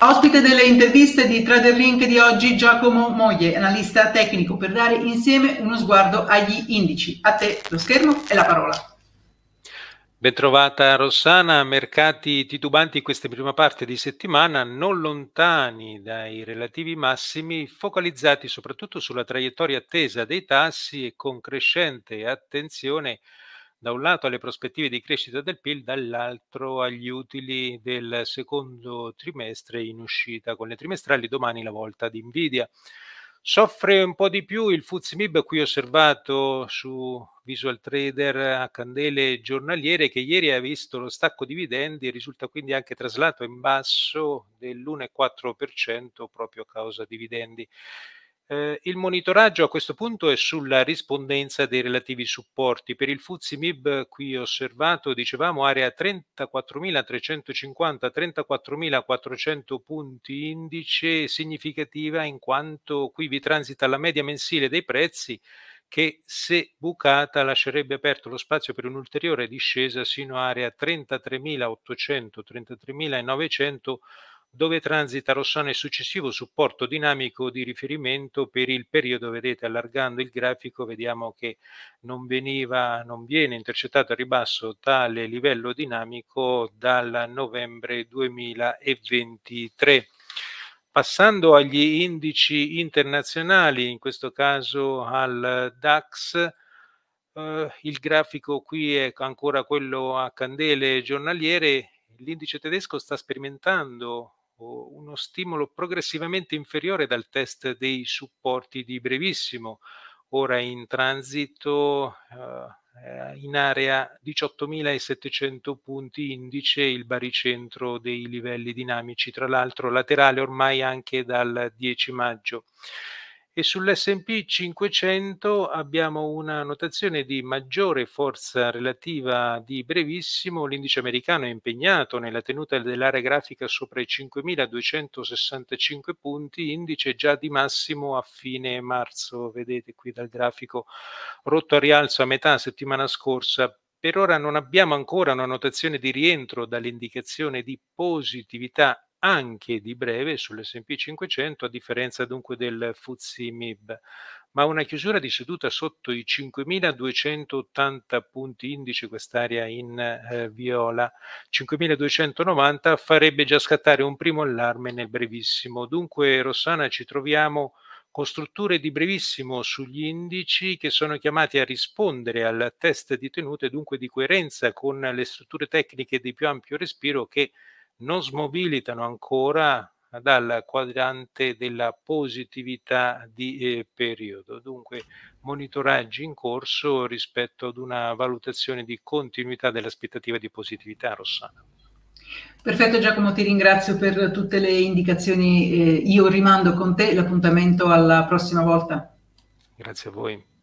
Ospite delle interviste di Traderlink di oggi Giacomo Moglie, analista tecnico, per dare insieme uno sguardo agli indici. A te lo schermo e la parola. Bentrovata Rossana, mercati titubanti in questa prima parte di settimana, non lontani dai relativi massimi, focalizzati soprattutto sulla traiettoria attesa dei tassi e con crescente attenzione da un lato alle prospettive di crescita del PIL, dall'altro agli utili del secondo trimestre in uscita. Con le trimestrali domani la volta di Nvidia. Soffre un po' di più il FUZMIB qui osservato su Visual Trader a candele giornaliere che ieri ha visto lo stacco dividendi e risulta quindi anche traslato in basso dell'1,4% proprio a causa dividendi. Eh, il monitoraggio a questo punto è sulla rispondenza dei relativi supporti. Per il FUZIMIB qui osservato, dicevamo, area 34.350-34.400 punti indice significativa in quanto qui vi transita la media mensile dei prezzi che se bucata lascerebbe aperto lo spazio per un'ulteriore discesa sino a area 33.800-33.900 dove transita Rossano e successivo supporto dinamico di riferimento per il periodo, vedete allargando il grafico vediamo che non, veniva, non viene intercettato a ribasso tale livello dinamico dal novembre 2023. Passando agli indici internazionali, in questo caso al DAX, eh, il grafico qui è ancora quello a candele giornaliere, l'indice tedesco sta sperimentando uno stimolo progressivamente inferiore dal test dei supporti di brevissimo, ora in transito eh, eh in area 18.700 punti indice il baricentro dei livelli dinamici, tra l'altro laterale ormai anche dal 10 maggio e sull'SP 500 abbiamo una notazione di maggiore forza relativa di brevissimo. L'indice americano è impegnato nella tenuta dell'area grafica sopra i 5.265 punti, indice già di massimo a fine marzo, vedete qui dal grafico rotto a rialzo a metà settimana scorsa per ora non abbiamo ancora una notazione di rientro dall'indicazione di positività anche di breve sull'S&P 500 a differenza dunque del FTSE MIB, ma una chiusura di seduta sotto i 5.280 punti indice quest'area in eh, viola, 5.290 farebbe già scattare un primo allarme nel brevissimo. Dunque Rossana ci troviamo con strutture di brevissimo sugli indici che sono chiamati a rispondere al test di tenute, dunque di coerenza con le strutture tecniche di più ampio respiro che non smobilitano ancora dal quadrante della positività di eh, periodo. Dunque monitoraggi in corso rispetto ad una valutazione di continuità dell'aspettativa di positività rossana. Perfetto Giacomo, ti ringrazio per tutte le indicazioni. Eh, io rimando con te l'appuntamento alla prossima volta. Grazie a voi.